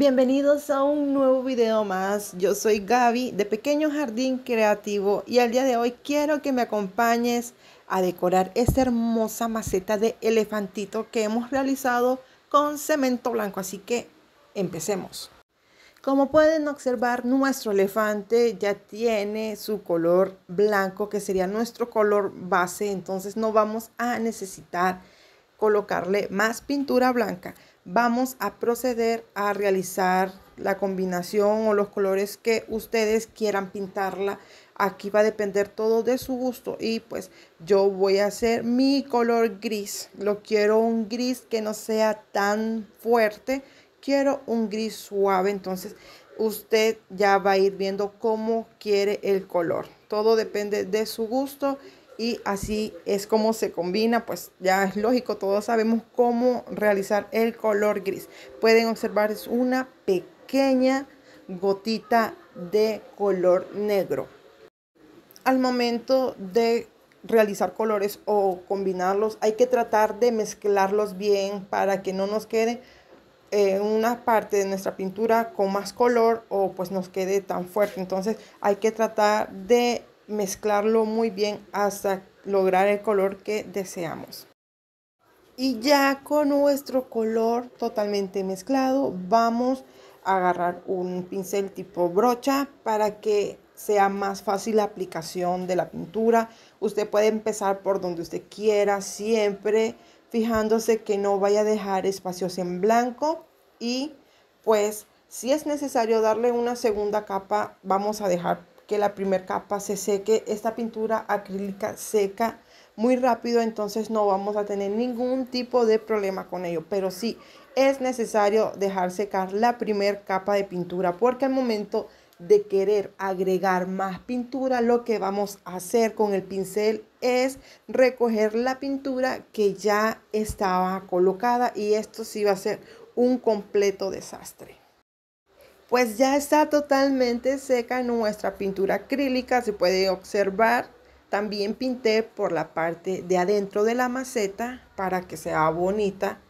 Bienvenidos a un nuevo video más. Yo soy Gaby de Pequeño Jardín Creativo y al día de hoy quiero que me acompañes a decorar esta hermosa maceta de elefantito que hemos realizado con cemento blanco. Así que empecemos. Como pueden observar, nuestro elefante ya tiene su color blanco, que sería nuestro color base. Entonces no vamos a necesitar colocarle más pintura blanca vamos a proceder a realizar la combinación o los colores que ustedes quieran pintarla. Aquí va a depender todo de su gusto y pues yo voy a hacer mi color gris. Lo quiero un gris que no sea tan fuerte. Quiero un gris suave. Entonces usted ya va a ir viendo cómo quiere el color. Todo depende de su gusto y así es como se combina, pues ya es lógico, todos sabemos cómo realizar el color gris. Pueden observar es una pequeña gotita de color negro. Al momento de realizar colores o combinarlos, hay que tratar de mezclarlos bien para que no nos quede eh, una parte de nuestra pintura con más color o pues nos quede tan fuerte. Entonces hay que tratar de mezclarlo muy bien hasta lograr el color que deseamos. Y ya con nuestro color totalmente mezclado, vamos a agarrar un pincel tipo brocha para que sea más fácil la aplicación de la pintura. Usted puede empezar por donde usted quiera, siempre fijándose que no vaya a dejar espacios en blanco y pues si es necesario darle una segunda capa, vamos a dejar que la primera capa se seque. Esta pintura acrílica seca muy rápido, entonces no vamos a tener ningún tipo de problema con ello. Pero sí es necesario dejar secar la primera capa de pintura porque al momento de querer agregar más pintura, lo que vamos a hacer con el pincel es recoger la pintura que ya estaba colocada y esto sí va a ser un completo desastre pues ya está totalmente seca nuestra pintura acrílica, se puede observar. También pinté por la parte de adentro de la maceta para que sea bonita.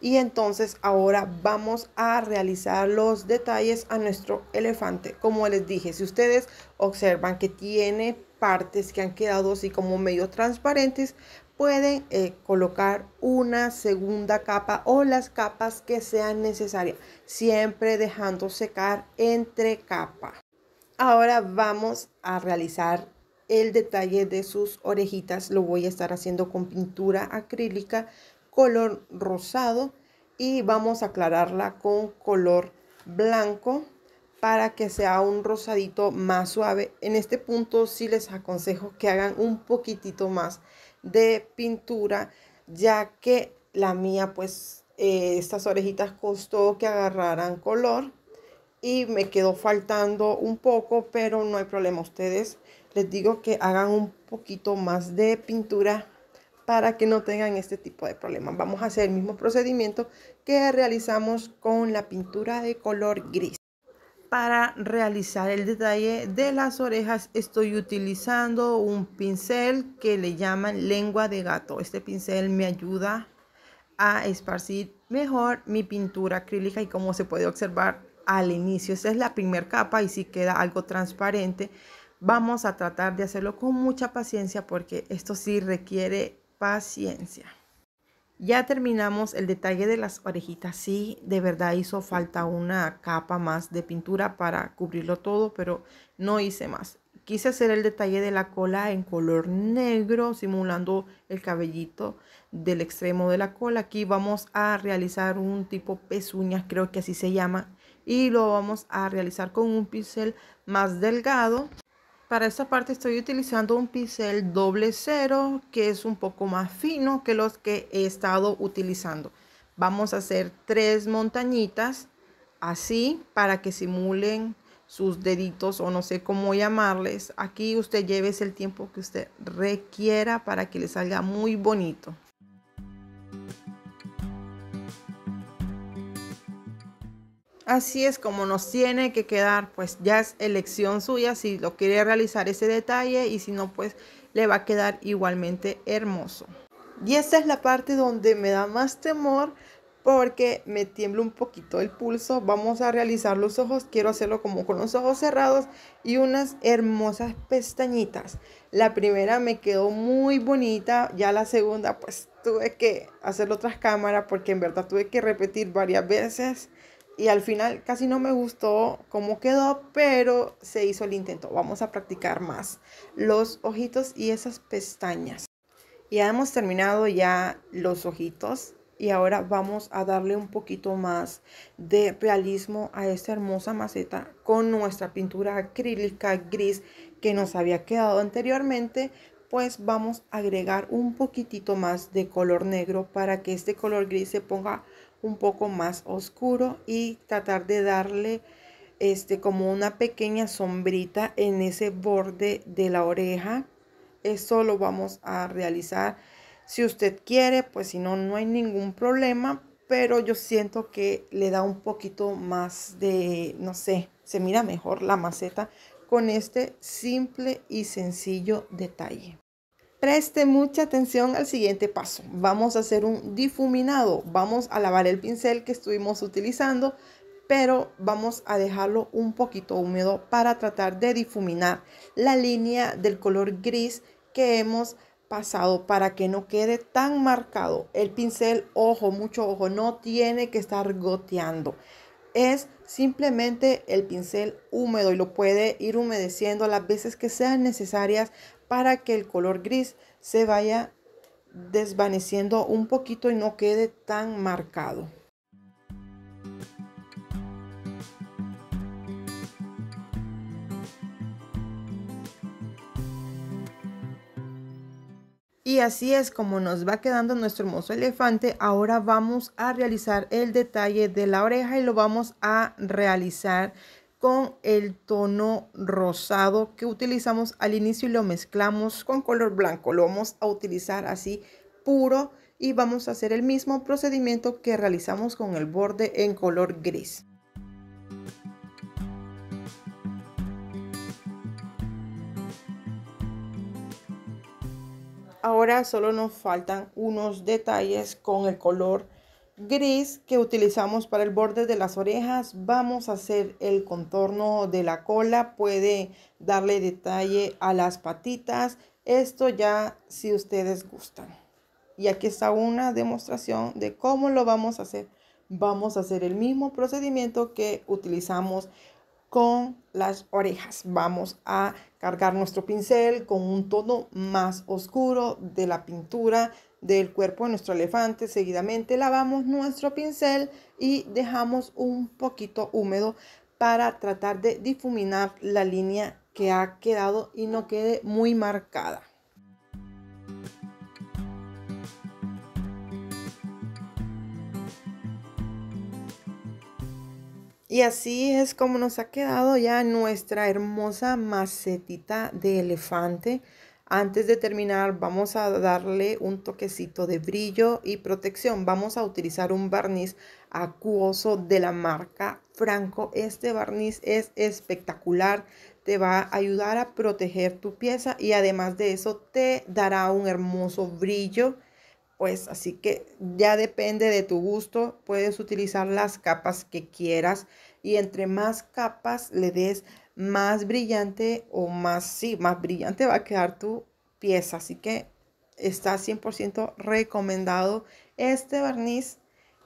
Y entonces ahora vamos a realizar los detalles a nuestro elefante. Como les dije, si ustedes observan que tiene partes que han quedado así como medio transparentes, pueden eh, colocar una segunda capa o las capas que sean necesarias, siempre dejando secar entre capas. Ahora vamos a realizar el detalle de sus orejitas. Lo voy a estar haciendo con pintura acrílica color rosado y vamos a aclararla con color blanco para que sea un rosadito más suave. En este punto sí les aconsejo que hagan un poquitito más de pintura, ya que la mía, pues, eh, estas orejitas costó que agarraran color y me quedó faltando un poco, pero no hay problema. Ustedes les digo que hagan un poquito más de pintura para que no tengan este tipo de problemas. Vamos a hacer el mismo procedimiento que realizamos con la pintura de color gris para realizar el detalle de las orejas estoy utilizando un pincel que le llaman lengua de gato. Este pincel me ayuda a esparcir mejor mi pintura acrílica y como se puede observar al inicio, esta es la primera capa y si queda algo transparente, vamos a tratar de hacerlo con mucha paciencia porque esto sí requiere paciencia. Ya terminamos el detalle de las orejitas. Sí, de verdad hizo falta una capa más de pintura para cubrirlo todo, pero no hice más. Quise hacer el detalle de la cola en color negro, simulando el cabellito del extremo de la cola. Aquí vamos a realizar un tipo pezuñas, creo que así se llama. Y lo vamos a realizar con un pincel más delgado. Para esta parte estoy utilizando un pincel doble cero que es un poco más fino que los que he estado utilizando. Vamos a hacer tres montañitas así para que simulen sus deditos o no sé cómo llamarles. Aquí usted lleve el tiempo que usted requiera para que le salga muy bonito. Así es como nos tiene que quedar, pues ya es elección suya si lo quiere realizar ese detalle y si no, pues le va a quedar igualmente hermoso. Y esta es la parte donde me da más temor porque me tiembla un poquito el pulso. Vamos a realizar los ojos. Quiero hacerlo como con los ojos cerrados y unas hermosas pestañitas. La primera me quedó muy bonita. Ya la segunda pues tuve que hacerlo tras cámara porque en verdad tuve que repetir varias veces y al final casi no me gustó cómo quedó, pero se hizo el intento. Vamos a practicar más los ojitos y esas pestañas. Ya hemos terminado ya los ojitos y ahora vamos a darle un poquito más de realismo a esta hermosa maceta con nuestra pintura acrílica gris que nos había quedado anteriormente, pues vamos a agregar un poquitito más de color negro para que este color gris se ponga un poco más oscuro y tratar de darle este como una pequeña sombrita en ese borde de la oreja eso lo vamos a realizar si usted quiere pues si no no hay ningún problema pero yo siento que le da un poquito más de no sé se mira mejor la maceta con este simple y sencillo detalle Preste mucha atención al siguiente paso. Vamos a hacer un difuminado. Vamos a lavar el pincel que estuvimos utilizando, pero vamos a dejarlo un poquito húmedo para tratar de difuminar la línea del color gris que hemos pasado para que no quede tan marcado. El pincel, ojo, mucho ojo, no tiene que estar goteando. Es simplemente el pincel húmedo y lo puede ir humedeciendo las veces que sean necesarias para que el color gris se vaya desvaneciendo un poquito y no quede tan marcado. Y así es como nos va quedando nuestro hermoso elefante. Ahora vamos a realizar el detalle de la oreja y lo vamos a realizar con el tono rosado que utilizamos al inicio y lo mezclamos con color blanco. Lo vamos a utilizar así puro y vamos a hacer el mismo procedimiento que realizamos con el borde en color gris. Ahora solo nos faltan unos detalles con el color gris que utilizamos para el borde de las orejas. Vamos a hacer el contorno de la cola. Puede darle detalle a las patitas. Esto ya si ustedes gustan. Y aquí está una demostración de cómo lo vamos a hacer. Vamos a hacer el mismo procedimiento que utilizamos con las orejas. Vamos a cargar nuestro pincel con un tono más oscuro de la pintura del cuerpo de nuestro elefante. Seguidamente lavamos nuestro pincel y dejamos un poquito húmedo para tratar de difuminar la línea que ha quedado y no quede muy marcada. Y así es como nos ha quedado ya nuestra hermosa macetita de elefante. Antes de terminar vamos a darle un toquecito de brillo y protección. Vamos a utilizar un barniz acuoso de la marca Franco. Este barniz es espectacular, te va a ayudar a proteger tu pieza y además de eso te dará un hermoso brillo. Pues así que ya depende de tu gusto, puedes utilizar las capas que quieras y entre más capas le des, más brillante o más, sí, más brillante va a quedar tu pieza. Así que está 100% recomendado este barniz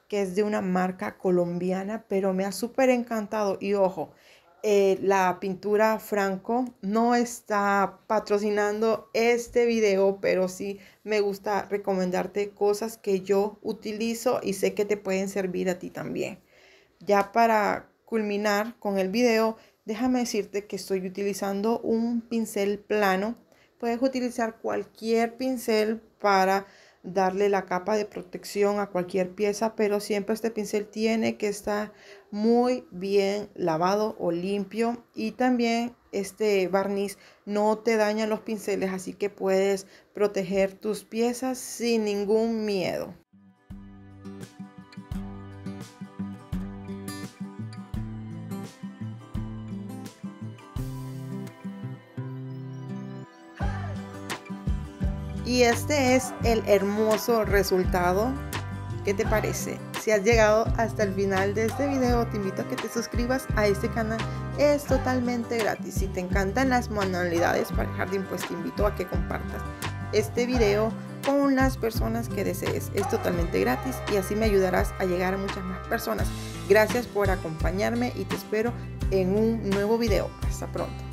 que es de una marca colombiana, pero me ha súper encantado. Y ojo, eh, la pintura Franco no está patrocinando este video, pero sí me gusta recomendarte cosas que yo utilizo y sé que te pueden servir a ti también. Ya para culminar con el video, déjame decirte que estoy utilizando un pincel plano. Puedes utilizar cualquier pincel para darle la capa de protección a cualquier pieza, pero siempre este pincel tiene que estar muy bien lavado o limpio y también este barniz no te daña los pinceles, así que puedes proteger tus piezas sin ningún miedo. Y este es el hermoso resultado. ¿Qué te parece? Si has llegado hasta el final de este video, te invito a que te suscribas a este canal. Es totalmente gratis. Si te encantan las manualidades para el jardín, pues te invito a que compartas este video con las personas que desees. Es totalmente gratis y así me ayudarás a llegar a muchas más personas. Gracias por acompañarme y te espero en un nuevo video. Hasta pronto.